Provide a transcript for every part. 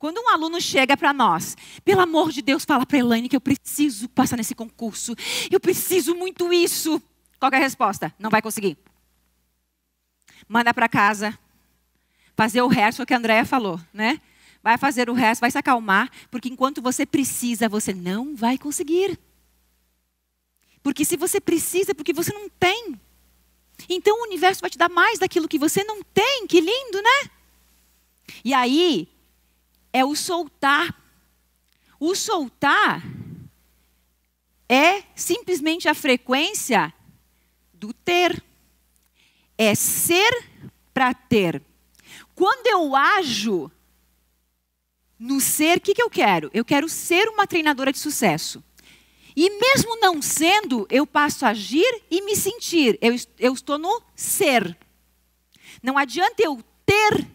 Quando um aluno chega para nós, pelo amor de Deus, fala para Elaine que eu preciso passar nesse concurso, eu preciso muito isso. Qual é a resposta? Não vai conseguir. Manda para casa, fazer o resto, é o que a Andrea falou, né? Vai fazer o resto, vai se acalmar, porque enquanto você precisa, você não vai conseguir. Porque se você precisa, é porque você não tem. Então o universo vai te dar mais daquilo que você não tem. Que lindo, né? E aí, é o soltar. O soltar é simplesmente a frequência do ter. É ser para ter. Quando eu ajo no ser, o que, que eu quero? Eu quero ser uma treinadora de sucesso. E mesmo não sendo, eu passo a agir e me sentir. Eu, eu estou no ser. Não adianta eu ter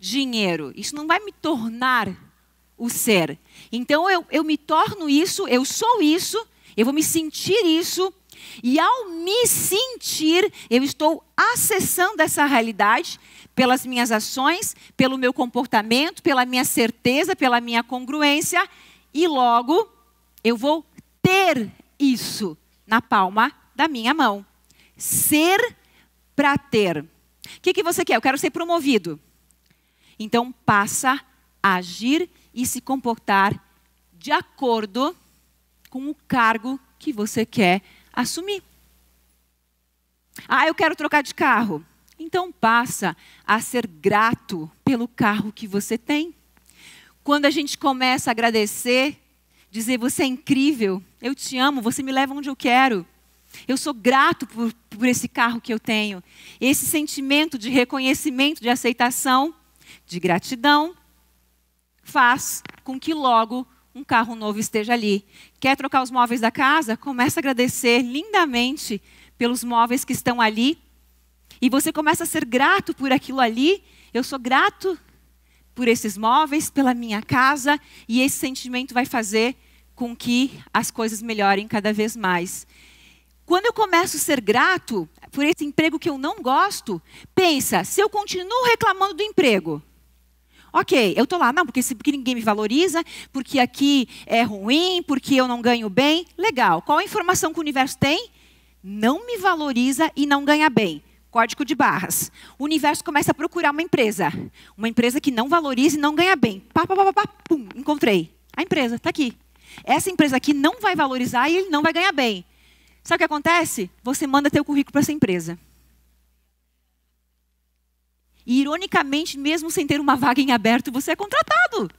dinheiro, isso não vai me tornar o ser. Então eu, eu me torno isso, eu sou isso, eu vou me sentir isso, e ao me sentir, eu estou acessando essa realidade pelas minhas ações, pelo meu comportamento, pela minha certeza, pela minha congruência, e logo eu vou ter isso na palma da minha mão. Ser para ter. O que, que você quer? Eu quero ser promovido então passa a agir e se comportar de acordo com o cargo que você quer assumir. Ah, eu quero trocar de carro. Então passa a ser grato pelo carro que você tem. Quando a gente começa a agradecer, dizer você é incrível, eu te amo, você me leva onde eu quero. Eu sou grato por, por esse carro que eu tenho. Esse sentimento de reconhecimento, de aceitação, de gratidão faz com que logo um carro novo esteja ali. Quer trocar os móveis da casa? Começa a agradecer lindamente pelos móveis que estão ali. E você começa a ser grato por aquilo ali. Eu sou grato por esses móveis, pela minha casa, e esse sentimento vai fazer com que as coisas melhorem cada vez mais. Quando eu começo a ser grato, por esse emprego que eu não gosto, pensa, se eu continuo reclamando do emprego, ok, eu estou lá, não, porque, porque ninguém me valoriza, porque aqui é ruim, porque eu não ganho bem, legal. Qual a informação que o universo tem? Não me valoriza e não ganha bem. Código de barras. O universo começa a procurar uma empresa. Uma empresa que não valoriza e não ganha bem. Pá, pá, pá, pá, pum, encontrei. A empresa, está aqui. Essa empresa aqui não vai valorizar e ele não vai ganhar bem. Sabe o que acontece? Você manda teu currículo para essa empresa. E ironicamente, mesmo sem ter uma vaga em aberto, você é contratado.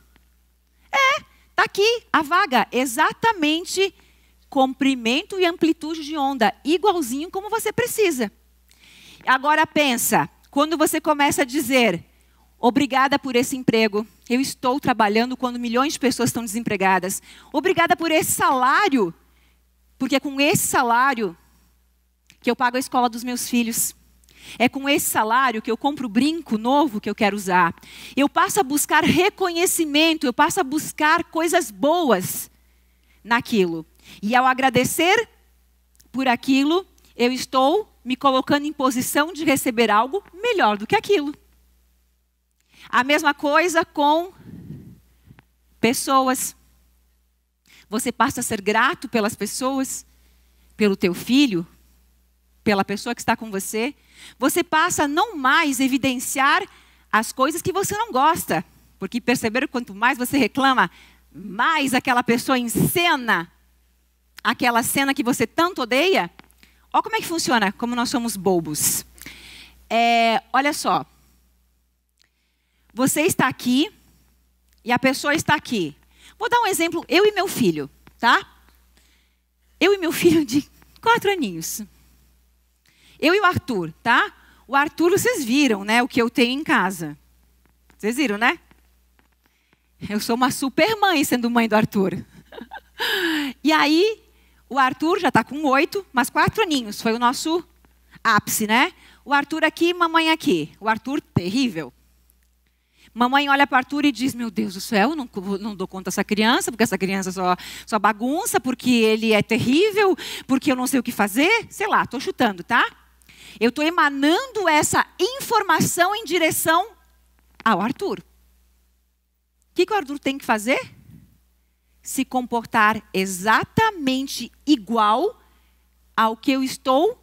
É, tá aqui a vaga, exatamente comprimento e amplitude de onda, igualzinho como você precisa. Agora pensa, quando você começa a dizer, Obrigada por esse emprego. Eu estou trabalhando quando milhões de pessoas estão desempregadas. Obrigada por esse salário. Porque é com esse salário que eu pago a escola dos meus filhos. É com esse salário que eu compro o brinco novo que eu quero usar. Eu passo a buscar reconhecimento, eu passo a buscar coisas boas naquilo. E ao agradecer por aquilo, eu estou me colocando em posição de receber algo melhor do que aquilo. A mesma coisa com pessoas você passa a ser grato pelas pessoas, pelo teu filho, pela pessoa que está com você. Você passa a não mais evidenciar as coisas que você não gosta, porque perceberam quanto mais você reclama, mais aquela pessoa encena aquela cena que você tanto odeia. Olha como é que funciona, como nós somos bobos. É, olha só. Você está aqui e a pessoa está aqui. Vou dar um exemplo, eu e meu filho, tá? Eu e meu filho de quatro aninhos. Eu e o Arthur, tá? O Arthur, vocês viram, né? O que eu tenho em casa. Vocês viram, né? Eu sou uma super mãe sendo mãe do Arthur. e aí, o Arthur já está com oito, mas quatro aninhos. Foi o nosso ápice, né? O Arthur aqui, mamãe aqui. O Arthur, terrível. Mamãe olha para Arthur e diz: Meu Deus do céu, não, não dou conta dessa criança, porque essa criança só, só bagunça, porque ele é terrível, porque eu não sei o que fazer. Sei lá, estou chutando, tá? Eu estou emanando essa informação em direção ao Arthur. O que, que o Arthur tem que fazer? Se comportar exatamente igual ao que eu estou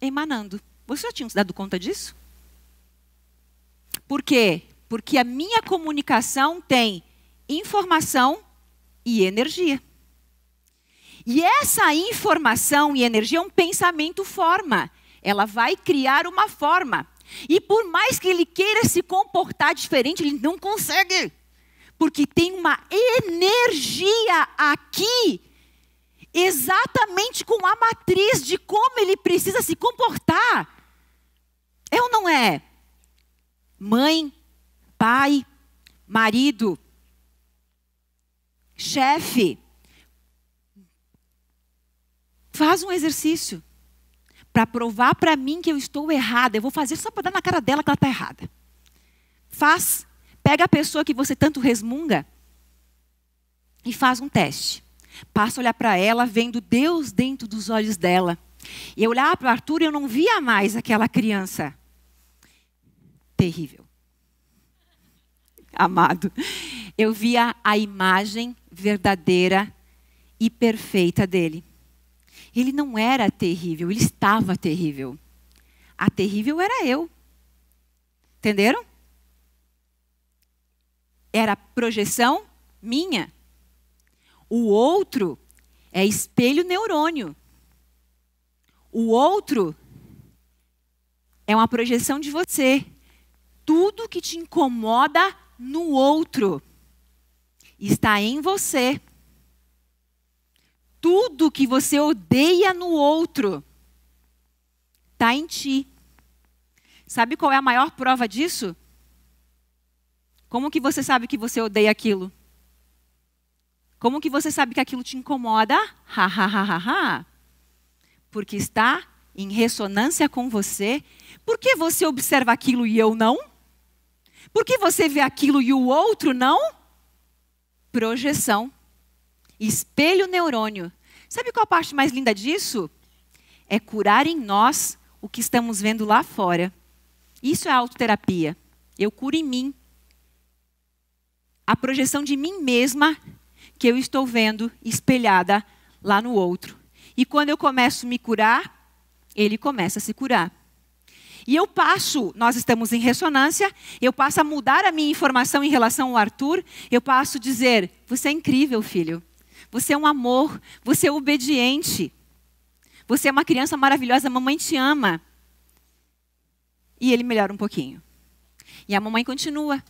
emanando. Você já tinha se dado conta disso? Por quê? Porque a minha comunicação tem informação e energia. E essa informação e energia é um pensamento forma. Ela vai criar uma forma. E por mais que ele queira se comportar diferente, ele não consegue. Porque tem uma energia aqui, exatamente com a matriz de como ele precisa se comportar. É ou não é? mãe, pai, marido, chefe. Faz um exercício para provar para mim que eu estou errada. Eu vou fazer só para dar na cara dela que ela está errada. Faz. Pega a pessoa que você tanto resmunga e faz um teste. Passa a olhar para ela, vendo Deus dentro dos olhos dela. E eu olhava para o Arthur e eu não via mais aquela criança terrível. Amado, eu via a imagem verdadeira e perfeita dele. Ele não era terrível, ele estava terrível. A terrível era eu. Entenderam? Era projeção minha. O outro é espelho neurônio. O outro é uma projeção de você tudo que te incomoda no outro está em você. Tudo que você odeia no outro está em ti. Sabe qual é a maior prova disso? Como que você sabe que você odeia aquilo? Como que você sabe que aquilo te incomoda? Ha, ha, ha, ha, ha. Porque está em ressonância com você. Por que você observa aquilo e eu não? Por que você vê aquilo e o outro não? Projeção. Espelho neurônio. Sabe qual a parte mais linda disso? É curar em nós o que estamos vendo lá fora. Isso é autoterapia. Eu curo em mim. A projeção de mim mesma que eu estou vendo espelhada lá no outro. E quando eu começo a me curar, ele começa a se curar. E eu passo, nós estamos em ressonância, eu passo a mudar a minha informação em relação ao Arthur, eu passo a dizer: você é incrível, filho. Você é um amor, você é obediente. Você é uma criança maravilhosa, a mamãe te ama. E ele melhora um pouquinho. E a mamãe continua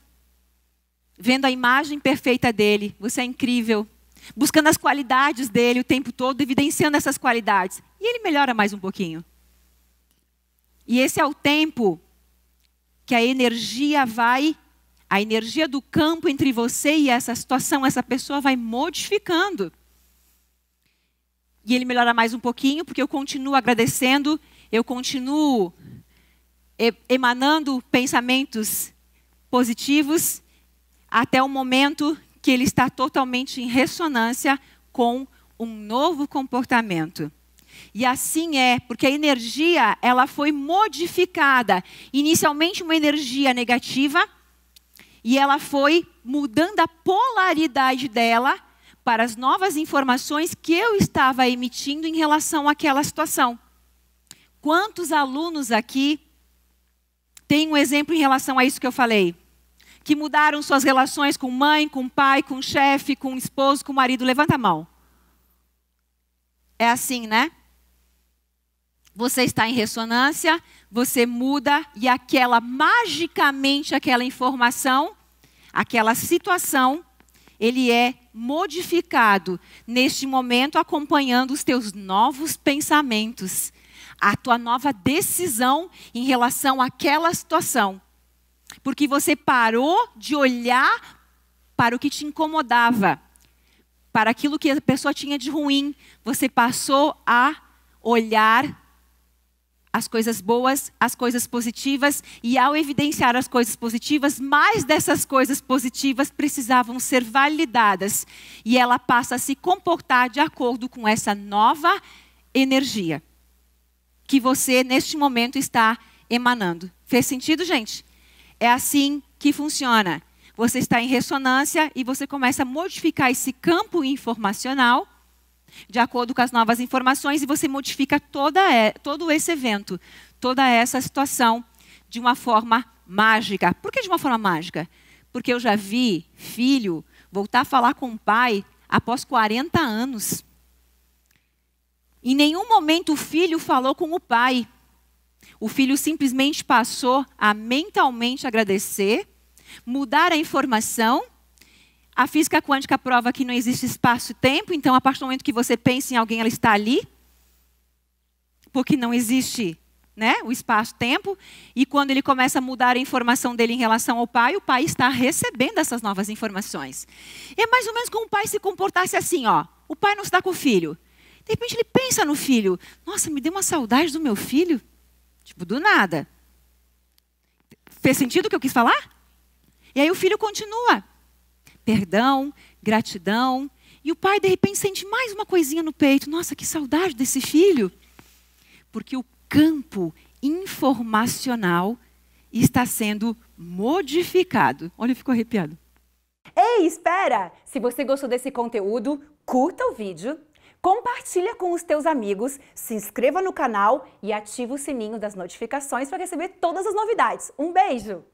vendo a imagem perfeita dele, você é incrível, buscando as qualidades dele o tempo todo, evidenciando essas qualidades. E ele melhora mais um pouquinho. E esse é o tempo que a energia vai, a energia do campo entre você e essa situação, essa pessoa vai modificando. E ele melhora mais um pouquinho, porque eu continuo agradecendo, eu continuo emanando pensamentos positivos, até o momento que ele está totalmente em ressonância com um novo comportamento. E assim é, porque a energia, ela foi modificada. Inicialmente uma energia negativa e ela foi mudando a polaridade dela para as novas informações que eu estava emitindo em relação àquela situação. Quantos alunos aqui têm um exemplo em relação a isso que eu falei? Que mudaram suas relações com mãe, com pai, com chefe, com esposo, com marido? Levanta a mão. É assim, né? Você está em ressonância, você muda e aquela magicamente aquela informação, aquela situação, ele é modificado neste momento acompanhando os teus novos pensamentos, a tua nova decisão em relação àquela situação. Porque você parou de olhar para o que te incomodava, para aquilo que a pessoa tinha de ruim, você passou a olhar as coisas boas, as coisas positivas, e ao evidenciar as coisas positivas, mais dessas coisas positivas precisavam ser validadas. E ela passa a se comportar de acordo com essa nova energia que você, neste momento, está emanando. Fez sentido, gente? É assim que funciona. Você está em ressonância e você começa a modificar esse campo informacional de acordo com as novas informações, e você modifica toda, todo esse evento, toda essa situação, de uma forma mágica. Por que de uma forma mágica? Porque eu já vi filho voltar a falar com o pai após 40 anos. Em nenhum momento o filho falou com o pai. O filho simplesmente passou a mentalmente agradecer, mudar a informação a física quântica prova que não existe espaço e tempo, então a partir do momento que você pensa em alguém, ela está ali. Porque não existe né, o espaço-tempo, e quando ele começa a mudar a informação dele em relação ao pai, o pai está recebendo essas novas informações. É mais ou menos como o pai se comportasse assim, ó. O pai não está com o filho. De repente ele pensa no filho. Nossa, me deu uma saudade do meu filho. Tipo, do nada. Fez sentido o que eu quis falar? E aí o filho continua perdão, gratidão. E o pai, de repente, sente mais uma coisinha no peito. Nossa, que saudade desse filho. Porque o campo informacional está sendo modificado. Olha, eu fico arrepiado. Ei, espera! Se você gostou desse conteúdo, curta o vídeo, compartilha com os teus amigos, se inscreva no canal e ativa o sininho das notificações para receber todas as novidades. Um beijo!